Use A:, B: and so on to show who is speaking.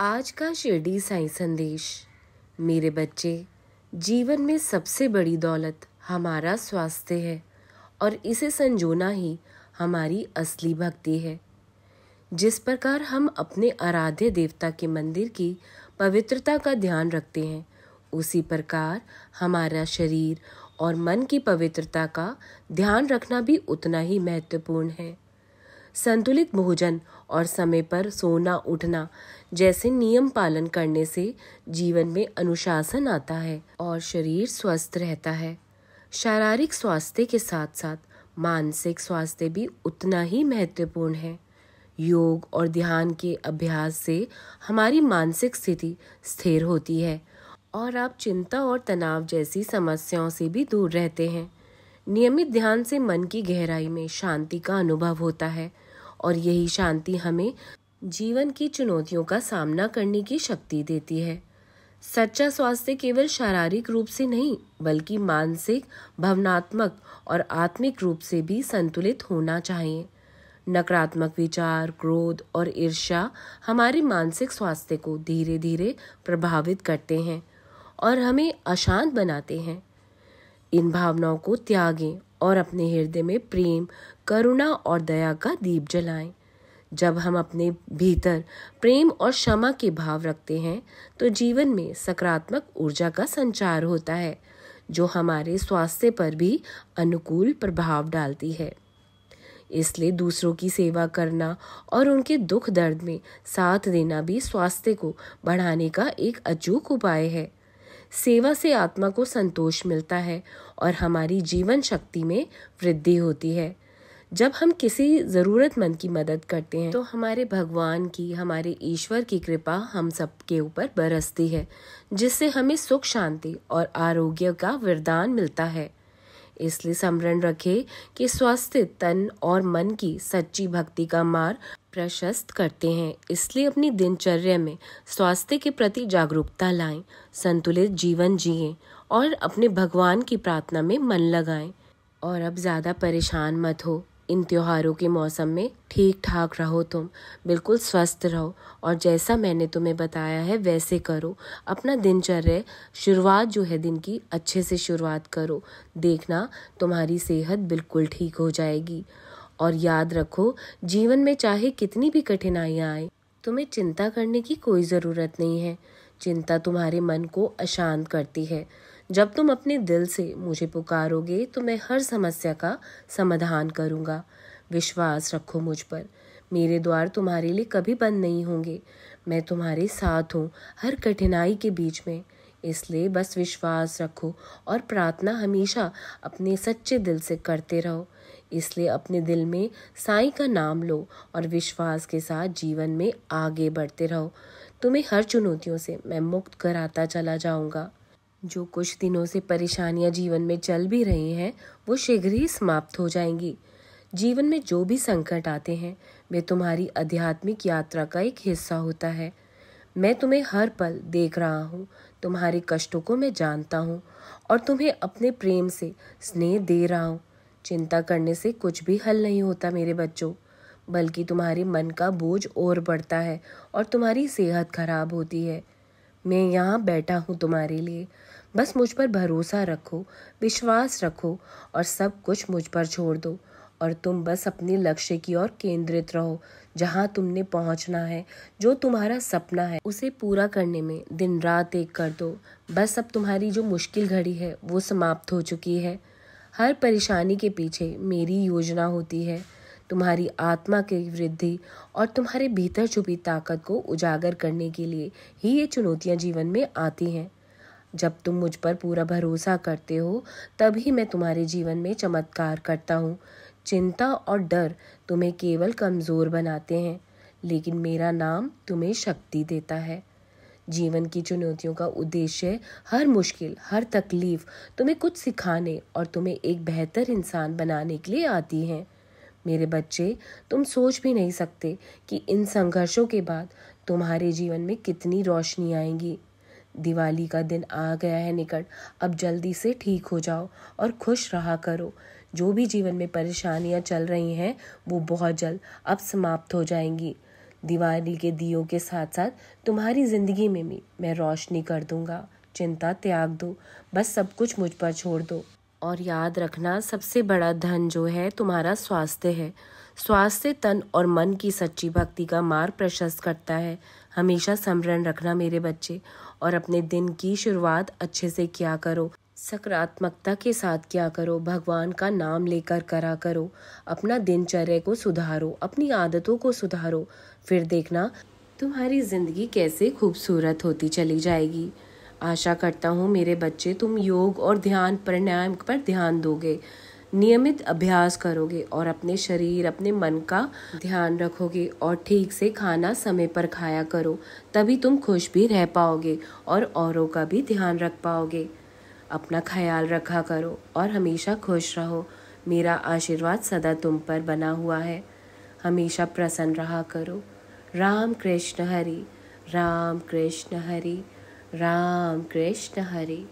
A: आज का शिरडी साई संदेश मेरे बच्चे जीवन में सबसे बड़ी दौलत हमारा स्वास्थ्य है और इसे संजोना ही हमारी असली भक्ति है जिस प्रकार हम अपने आराध्य देवता के मंदिर की पवित्रता का ध्यान रखते हैं उसी प्रकार हमारा शरीर और मन की पवित्रता का ध्यान रखना भी उतना ही महत्वपूर्ण है संतुलित भोजन और समय पर सोना उठना जैसे नियम पालन करने से जीवन में अनुशासन आता है और शरीर स्वस्थ रहता है शारीरिक स्वास्थ्य के साथ साथ मानसिक स्वास्थ्य भी उतना ही महत्वपूर्ण है योग और ध्यान के अभ्यास से हमारी मानसिक स्थिति स्थिर होती है और आप चिंता और तनाव जैसी समस्याओं से भी दूर रहते हैं नियमित ध्यान से मन की गहराई में शांति का अनुभव होता है और यही शांति हमें जीवन की चुनौतियों का सामना करने की शक्ति देती है सच्चा स्वास्थ्य केवल शारीरिक रूप से नहीं बल्कि मानसिक भावनात्मक और आत्मिक रूप से भी संतुलित होना चाहिए नकारात्मक विचार क्रोध और ईर्ष्या हमारे मानसिक स्वास्थ्य को धीरे धीरे प्रभावित करते हैं और हमें अशांत बनाते हैं इन भावनाओं को त्यागें और अपने हृदय में प्रेम करुणा और दया का दीप जलाएं। जब हम अपने भीतर प्रेम और क्षमा के भाव रखते हैं तो जीवन में सकारात्मक ऊर्जा का संचार होता है जो हमारे स्वास्थ्य पर भी अनुकूल प्रभाव डालती है इसलिए दूसरों की सेवा करना और उनके दुख दर्द में साथ देना भी स्वास्थ्य को बढ़ाने का एक अचूक उपाय है सेवा से आत्मा को संतोष मिलता है और हमारी जीवन शक्ति में वृद्धि होती है जब हम किसी ज़रूरतमंद की मदद करते हैं तो हमारे भगवान की हमारे ईश्वर की कृपा हम सब के ऊपर बरसती है जिससे हमें सुख शांति और आरोग्य का वरदान मिलता है इसलिए समरण रखे कि स्वस्थ तन और मन की सच्ची भक्ति का मार्ग प्रशस्त करते हैं इसलिए अपनी दिनचर्या में स्वास्थ्य के प्रति जागरूकता लाएं संतुलित जीवन जिए और अपने भगवान की प्रार्थना में मन लगाएं और अब ज़्यादा परेशान मत हो इन त्योहारों के मौसम में ठीक ठाक रहो तुम बिल्कुल स्वस्थ रहो और जैसा मैंने तुम्हें बताया है वैसे करो अपना दिनचर्या शुरुआत जो है दिन की अच्छे से शुरुआत करो देखना तुम्हारी सेहत बिल्कुल ठीक हो जाएगी और याद रखो जीवन में चाहे कितनी भी कठिनाइयाँ आए तुम्हें चिंता करने की कोई ज़रूरत नहीं है चिंता तुम्हारे मन को अशांत करती है जब तुम अपने दिल से मुझे पुकारोगे तो मैं हर समस्या का समाधान करूँगा विश्वास रखो मुझ पर मेरे द्वार तुम्हारे लिए कभी बंद नहीं होंगे मैं तुम्हारे साथ हूँ हर कठिनाई के बीच में इसलिए बस विश्वास रखो और प्रार्थना हमेशा अपने सच्चे दिल से करते रहो इसलिए अपने दिल में साईं का नाम लो और विश्वास के साथ जीवन में आगे बढ़ते रहो तुम्हें हर चुनौतियों से मैं मुक्त कराता चला जाऊँगा जो कुछ दिनों से परेशानियां जीवन में चल भी रही हैं वो शीघ्र ही समाप्त हो जाएंगी जीवन में जो भी संकट आते हैं वे तुम्हारी आध्यात्मिक यात्रा का एक हिस्सा होता है मैं तुम्हें हर पल देख रहा हूँ तुम्हारे कष्टों को मैं जानता हूँ और तुम्हें अपने प्रेम से स्नेह दे रहा हूँ चिंता करने से कुछ भी हल नहीं होता मेरे बच्चों बल्कि तुम्हारे मन का बोझ और बढ़ता है और तुम्हारी सेहत खराब होती है मैं यहाँ बैठा हूँ तुम्हारे लिए बस मुझ पर भरोसा रखो विश्वास रखो और सब कुछ मुझ पर छोड़ दो और तुम बस अपने लक्ष्य की ओर केंद्रित रहो जहाँ तुमने पहुँचना है जो तुम्हारा सपना है उसे पूरा करने में दिन रात एक कर दो बस अब तुम्हारी जो मुश्किल घड़ी है वो समाप्त हो चुकी है हर परेशानी के पीछे मेरी योजना होती है तुम्हारी आत्मा की वृद्धि और तुम्हारे भीतर छुपी ताकत को उजागर करने के लिए ही ये चुनौतियाँ जीवन में आती हैं जब तुम मुझ पर पूरा भरोसा करते हो तभी मैं तुम्हारे जीवन में चमत्कार करता हूँ चिंता और डर तुम्हें केवल कमज़ोर बनाते हैं लेकिन मेरा नाम तुम्हें शक्ति देता है जीवन की चुनौतियों का उद्देश्य हर मुश्किल हर तकलीफ तुम्हें कुछ सिखाने और तुम्हें एक बेहतर इंसान बनाने के लिए आती हैं मेरे बच्चे तुम सोच भी नहीं सकते कि इन संघर्षों के बाद तुम्हारे जीवन में कितनी रोशनी आएंगी दिवाली का दिन आ गया है निकट अब जल्दी से ठीक हो जाओ और खुश रहा करो जो भी जीवन में परेशानियां चल रही हैं वो बहुत जल्द अब समाप्त हो जाएंगी दिवाली के दियो के साथ साथ तुम्हारी ज़िंदगी में भी मैं रोशनी कर दूंगा चिंता त्याग दो बस सब कुछ मुझ पर छोड़ दो और याद रखना सबसे बड़ा धन जो है तुम्हारा स्वास्थ्य है स्वास्थ्य तन और मन की सच्ची भक्ति का मार्ग प्रशस्त करता है हमेशा समरण रखना मेरे बच्चे और अपने दिन की शुरुआत अच्छे से किया करो सकारात्मकता के साथ क्या करो भगवान का नाम लेकर करा करो अपना दिनचर्या को सुधारो अपनी आदतों को सुधारो फिर देखना तुम्हारी ज़िंदगी कैसे खूबसूरत होती चली जाएगी आशा करता हूँ मेरे बच्चे तुम योग और ध्यान प्राणायाम पर ध्यान दोगे नियमित अभ्यास करोगे और अपने शरीर अपने मन का ध्यान रखोगे और ठीक से खाना समय पर खाया करो तभी तुम खुश भी रह पाओगे और औरों का भी ध्यान रख पाओगे अपना ख्याल रखा करो और हमेशा खुश रहो मेरा आशीर्वाद सदा तुम पर बना हुआ है हमेशा प्रसन्न रहा करो राम कृष्ण हरी राम कृष्ण हरी राम कृष्ण हरी